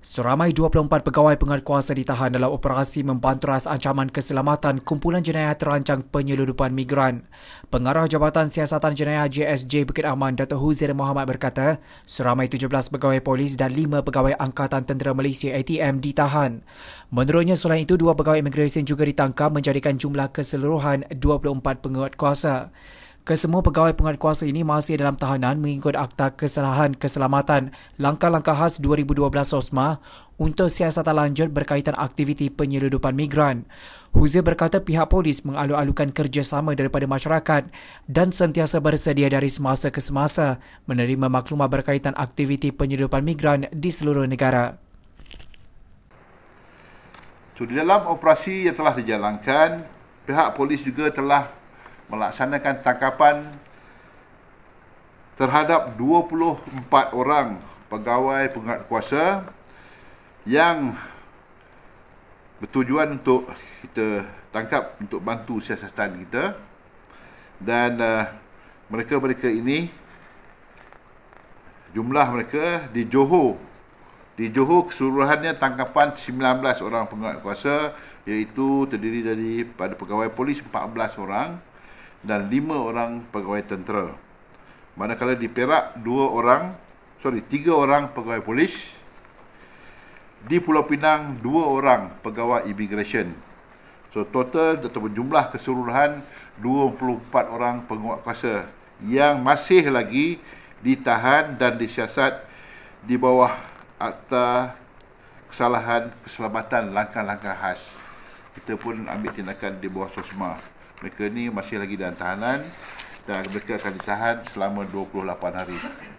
Seramai 24 pegawai pengat kuasa ditahan dalam operasi membanturas ancaman keselamatan kumpulan jenayah terancang penyeludupan migran. Pengarah Jabatan Siasatan Jenayah JSJ Bukit Aman, Dr. Huzir Muhammad berkata, seramai 17 pegawai polis dan 5 pegawai Angkatan Tentera Malaysia ATM ditahan. Menurutnya selain itu, 2 pegawai imigresen juga ditangkap menjadikan jumlah keseluruhan 24 penguat kuasa. Kesemua pegawai pengawal kuasa ini masih dalam tahanan mengikut Akta Kesalahan Keselamatan Langkah-Langkah Khas 2012 OSMA untuk siasatan lanjut berkaitan aktiviti penyeludupan migran. Huzir berkata pihak polis mengalu-alukan kerjasama daripada masyarakat dan sentiasa bersedia dari semasa ke semasa menerima maklumat berkaitan aktiviti penyeludupan migran di seluruh negara. di dalam operasi yang telah dijalankan, pihak polis juga telah melaksanakan tangkapan terhadap 24 orang pegawai pengat kuasa yang bertujuan untuk kita tangkap untuk bantu siasatan kita dan uh, mereka-mereka ini jumlah mereka di Johor di Johor keseluruhannya tangkapan 19 orang kuasa iaitu terdiri dari pada pegawai polis 14 orang dan lima orang pegawai tentera. Manakala di Perak, dua orang, sorry, tiga orang pegawai polis. Di Pulau Pinang, dua orang pegawai immigration. So total atau jumlah keseluruhan 24 orang penguatkuasa yang masih lagi ditahan dan disiasat di bawah akta kesalahan keselamatan langkah-langkah khas kita pun ambil tindakan di bawah SOSMA. Mereka ni masih lagi dalam tahanan dan mereka akan ditahan selama 28 hari.